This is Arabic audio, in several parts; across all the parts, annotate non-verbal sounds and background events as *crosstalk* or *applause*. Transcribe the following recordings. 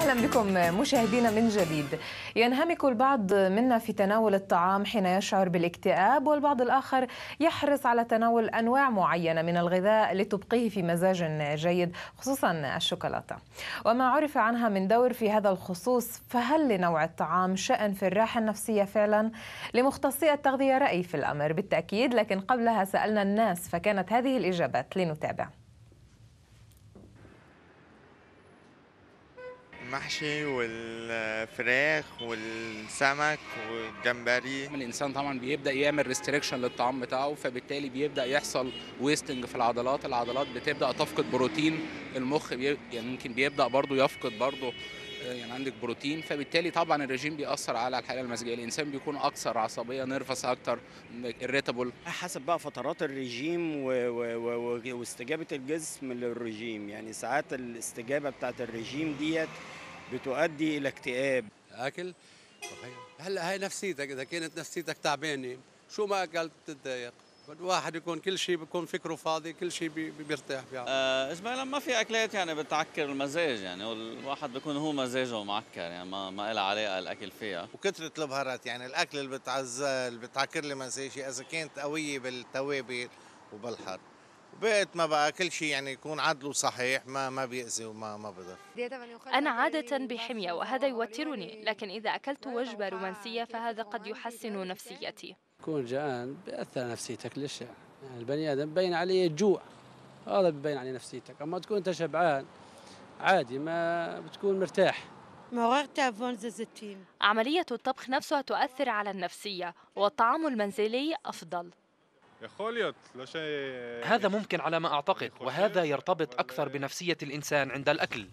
أهلا بكم مشاهدينا من جديد ينهمك البعض منا في تناول الطعام حين يشعر بالاكتئاب والبعض الآخر يحرص على تناول أنواع معينة من الغذاء لتبقيه في مزاج جيد خصوصا الشوكولاتة وما عرف عنها من دور في هذا الخصوص فهل لنوع الطعام شأن في الراحة النفسية فعلا؟ لمختصي التغذية رأي في الأمر بالتأكيد لكن قبلها سألنا الناس فكانت هذه الإجابات لنتابع المحشي والفراخ والسمك والجمبري الانسان طبعا بيبدا يعمل ريستريكشن للطعام بتاعه فبالتالي بيبدا يحصل ويستنج في العضلات العضلات بتبدا تفقد بروتين المخ يمكن يعني بيبدا برضه يفقد برضه يعني عندك بروتين فبالتالي طبعا الرجيم بيأثر على الحاله المزاجيه الانسان بيكون اكثر عصبيه نرفس اكتر الريتابل حسب بقى فترات الرجيم و... و... و... واستجابه الجسم للرجيم يعني ساعات الاستجابه بتاعت الرجيم ديت بتؤدي الى اكتئاب اكل هلا هاي نفسيتك اذا كانت نفسيتك تعبانه شو ما اكلت بتتضايق الواحد يكون كل شيء بيكون فكره فاضي كل شيء بيرتاح فيه آه اجمالا ما في اكلات يعني بتعكر المزاج يعني والواحد بيكون هو مزاجه معكر يعني ما ما لها علاقه الاكل فيها وكثره البهارات يعني الاكل اللي بتعز اللي بتعكر لي مزاجي اذا كانت قويه بالتوابل وبالحر وبقت ما بقى كل شيء يعني يكون عدل وصحيح ما ما بيأذي وما ما بضر أنا عادة بحمية وهذا يوترني لكن إذا أكلت وجبة رومانسية فهذا قد يحسن نفسيتي تكون جعان بيأثر على نفسيتك ليش يعني, البني آدم بين عليه الجوع هذا ببين عليه نفسيتك أما تكون أنت شبعان عادي ما بتكون مرتاح عملية الطبخ نفسها تؤثر على النفسية والطعام المنزلي أفضل هذا ممكن على ما أعتقد وهذا يرتبط أكثر بنفسية الإنسان عند الأكل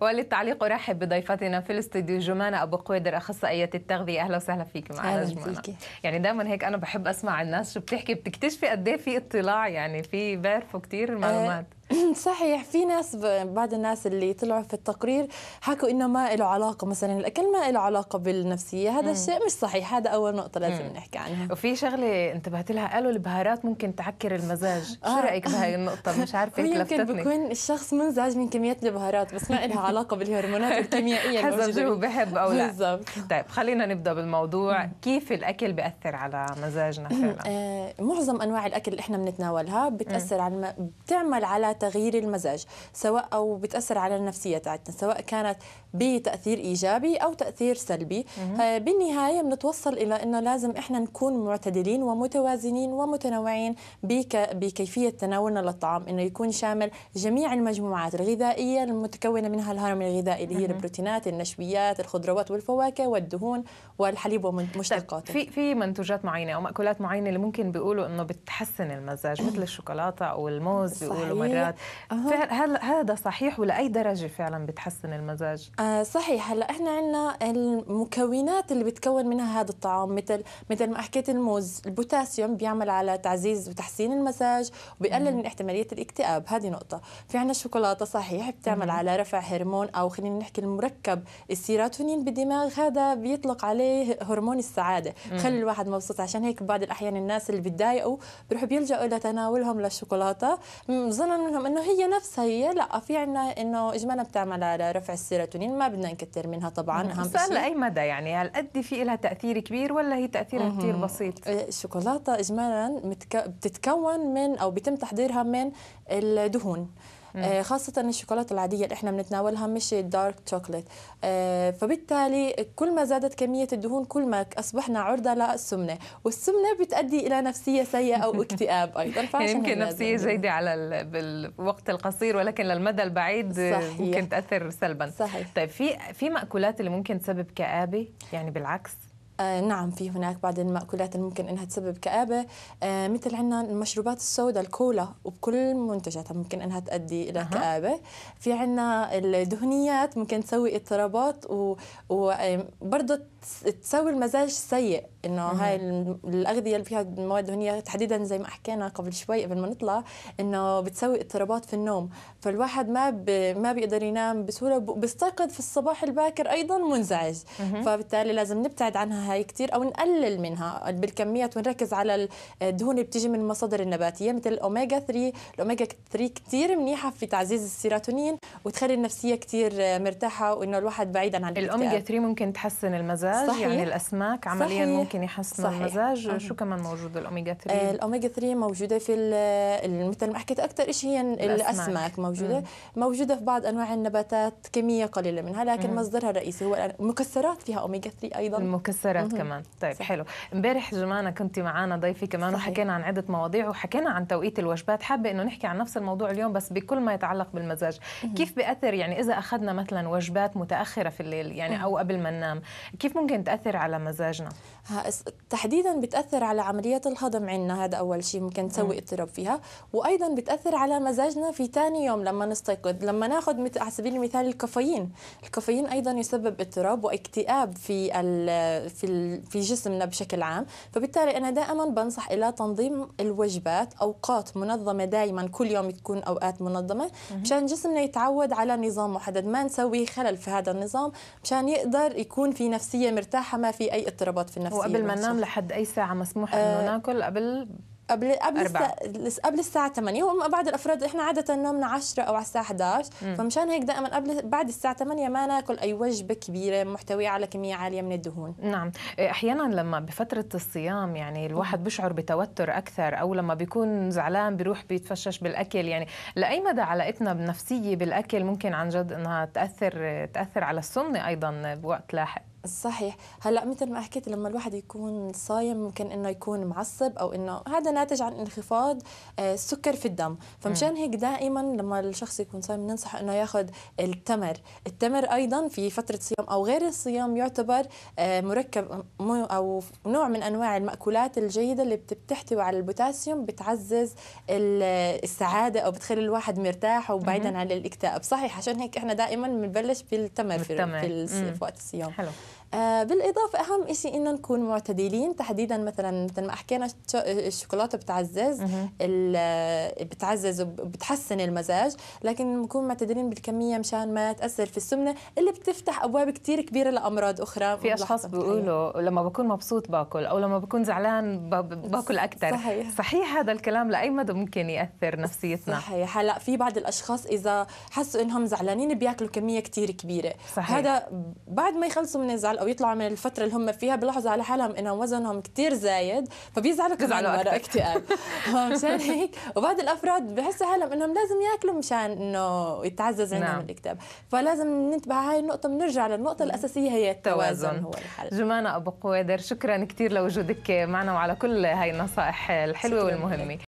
وللتعليق ارحب بضيفتنا في الاستوديو جمانه ابو قويدر اخصائيه التغذيه اهلا وسهلا فيك معنا أهلا جمانه فيكي. يعني دائما هيك انا بحب اسمع الناس شو بتحكي بتكتشفي قد إيه في اطلاع يعني في بيعرفوا كثير آه، المعلومات أه صحيح في ناس بعض الناس اللي طلعوا في التقرير حكوا انه ما له علاقه مثلا الاكل ما له علاقه بالنفسيه هذا الشيء مش صحيح هذا اول نقطه لازم مم. نحكي عنها وفي شغله انتبهت لها قالوا البهارات ممكن تعكر المزاج آه. شو رايك بهاي النقطه مش عارفه هيك إيه لفتتني *laughs* يمكن بكون الشخص منزعج من كميات البهارات بس ما لها علاقه بالهرمونات الكيميائيه *laughs* حسب شو بحب او لا بالزبط. طيب خلينا نبدا بالموضوع مم. كيف الاكل بياثر على مزاجنا فعلا *clears throat* آه معظم انواع الاكل اللي احنا بنتناولها بتاثر على الم... بتعمل على تغيير تغيير المزاج سواء أو بتأثر على النفسية تاعتنا سواء كانت بتأثير إيجابي أو تأثير سلبي آه، بالنهاية بنتوصل إلى أنه لازم إحنا نكون معتدلين ومتوازنين ومتنوعين بك بكيفية تناولنا للطعام أنه يكون شامل جميع المجموعات الغذائية المتكونة منها الهرم الغذائي اللي هي البروتينات النشويات الخضروات والفواكه والدهون والحليب ومشتقاته طيب، في في منتوجات معينه او ماكولات معينه اللي ممكن بيقولوا انه بتحسن المزاج مثل *clears throat* الشوكولاته او الموز بيقولوا مرات هل هذا صحيح ولاي درجه فعلا بتحسن المزاج آه صحيح هلا احنا عندنا المكونات اللي بتكون منها هذا الطعام مثل مثل ما حكيت الموز البوتاسيوم بيعمل على تعزيز وتحسين المزاج وبيقلل من احتماليه الاكتئاب هذه نقطه في عندنا الشوكولاته صحيح بتعمل مم. على رفع هرمون او خلينا نحكي المركب السيروتونين بالدماغ هذا بيطلق عليه هرمون السعاده خلي الواحد مبسوط عشان هيك بعض الاحيان الناس اللي بتضايقوا بيروحوا بيلجأوا لتناولهم للشوكولاته ظنا منهم انه انه هي نفسها هي لا في عنا انه اجمالا بتعمل على رفع السيروتونين ما بدنا نكتر منها طبعا نعم، اهم شيء لاي مدى يعني هل قد في لها تاثير كبير ولا هي تاثيرها أمم. كثير بسيط إيه، الشوكولاته اجمالا بتتكون من او بيتم تحضيرها من الدهون آه خاصه الشوكولاته العاديه اللي احنا بنتناولها مش الدارك شوكليت آه فبالتالي كل ما زادت كميه الدهون كل ما اصبحنا عرضه للسمنه والسمنه بتؤدي الى نفسيه سيئه او *laughs* اكتئاب ايضا يعني يمكن نفسيه جيده على الوقت القصير ولكن للمدى البعيد آه، صحيح. ممكن تاثر سلبا صحيح. طيب في في ماكولات اللي ممكن تسبب كابه يعني بالعكس آه، نعم في هناك بعض المأكولات ممكن أنها تسبب كآبة آه، مثل عندنا المشروبات السوداء الكولا وبكل منتجاتها ممكن أنها تؤدي إلى أه. كآبة في عندنا الدهنيات ممكن تسوي اضطرابات وبرضه آه، تسوي المزاج سيء انه هاي الاغذيه اللي فيها مواد دهنيه تحديدا زي ما حكينا قبل شوي قبل ما نطلع انه بتسوي اضطرابات في النوم فالواحد ما ب... ما بيقدر ينام بسهوله بيستيقظ في الصباح الباكر ايضا منزعج فبالتالي لازم نبتعد عنها هاي كثير او نقلل منها بالكميات ونركز على الدهون اللي بتيجي من المصادر النباتيه مثل الاوميجا 3 الاوميجا 3 كثير منيحه في تعزيز السيروتونين وتخلي النفسيه كثير مرتاحه وانه الواحد بعيدا عن الاوميجا 3 ممكن تحسن المزاج يعني صحيح. يعني الاسماك عمليا صحيح. ممكن يحسن صحيح. المزاج أه. شو كمان موجود الاوميجا 3 آه، الاوميجا 3 موجوده في مثل ما حكيت اكثر شيء هي الاسماك, الأسماك موجوده مم. موجوده في بعض انواع النباتات كميه قليله منها لكن مم. مصدرها الرئيسي هو المكسرات فيها اوميجا 3 ايضا المكسرات مم. كمان طيب صح. حلو امبارح جمانة كنت معنا ضيفي كمان صحيح. وحكينا عن عده مواضيع وحكينا عن توقيت الوجبات حابه انه نحكي عن نفس الموضوع اليوم بس بكل ما يتعلق بالمزاج مم. كيف بياثر يعني اذا اخذنا مثلا وجبات متاخره في الليل يعني مم. او قبل ما ننام كيف ممكن تاثر على مزاجنا تحديدا بتاثر على عمليات الهضم عندنا هذا اول شيء ممكن تسوي اضطراب فيها وايضا بتاثر على مزاجنا في ثاني يوم لما نستيقظ لما ناخذ مت... على سبيل المثال الكافيين الكافيين ايضا يسبب اضطراب واكتئاب في في في جسمنا بشكل عام فبالتالي انا دائما بنصح الى تنظيم الوجبات اوقات منظمه دائما كل يوم تكون اوقات منظمه مشان جسمنا يتعود على نظام محدد ما نسوي خلل في هذا النظام مشان يقدر يكون في نفسيه مرتاحه ما في اي اضطرابات في النفسيه قبل ما ننام لحد اي ساعه مسموح انه آه، ناكل قبل قبل قبل الساعة قبل الساعة 8 هو بعض الافراد احنا عادة نومنا 10 او على الساعة 11 مم. فمشان هيك دائما قبل بعد الساعة 8 ما ناكل اي وجبة كبيرة محتوية على كمية عالية من الدهون نعم احيانا لما بفترة الصيام يعني الواحد بشعر بتوتر اكثر او لما بيكون زعلان بيروح بيتفشش بالاكل يعني لاي مدى علاقتنا النفسية بالاكل ممكن عن جد انها تاثر تاثر على السمنة ايضا بوقت لاحق صحيح هلا مثل ما حكيت لما الواحد يكون صايم ممكن انه يكون معصب او انه هذا ناتج عن انخفاض آه، السكر في الدم فمشان هيك دائما لما الشخص يكون صايم ننصح انه ياخذ التمر التمر ايضا في فتره صيام او غير الصيام يعتبر آه، مركب او نوع من انواع الماكولات الجيده اللي بتحتوي على البوتاسيوم بتعزز السعاده او بتخلي الواحد مرتاح وبعيدا عن الاكتئاب صحيح عشان هيك احنا دائما بنبلش بالتمر في, في, في وقت الصيام حلو. آه، بالاضافه اهم شيء انه نكون معتدلين تحديدا مثلا مثل ما حكينا الشوكولاته بتعزز بتعزز وبتحسن المزاج لكن نكون معتدلين بالكميه مشان ما تاثر في السمنه اللي بتفتح ابواب كثير كبيره لامراض اخرى في اشخاص بيقولوا لما بكون مبسوط باكل او لما بكون زعلان باكل اكثر صحيح. صحيح هذا الكلام لاي مدى ممكن ياثر نفسيتنا صحيح هلا في بعض الاشخاص اذا حسوا انهم زعلانين بياكلوا كميه كثير كبيره صحيح. هذا بعد ما يخلصوا من الزعل او يطلعوا من الفتره اللي هم فيها بيلاحظوا على حالهم انهم وزنهم كثير زايد فبيزعلوا كمان مرة اكتئاب *laughs* مشان هيك وبعض الافراد بحسوا حالهم انهم لازم ياكلوا مشان انه يتعزز عندهم نعم. الاكتئاب فلازم ننتبه على هاي النقطه بنرجع للنقطه الاساسيه هي التوازن, التوازن هو الحل جمانة ابو قوادر شكرا كثير لوجودك معنا وعلى كل هاي النصائح الحلوه والمهمه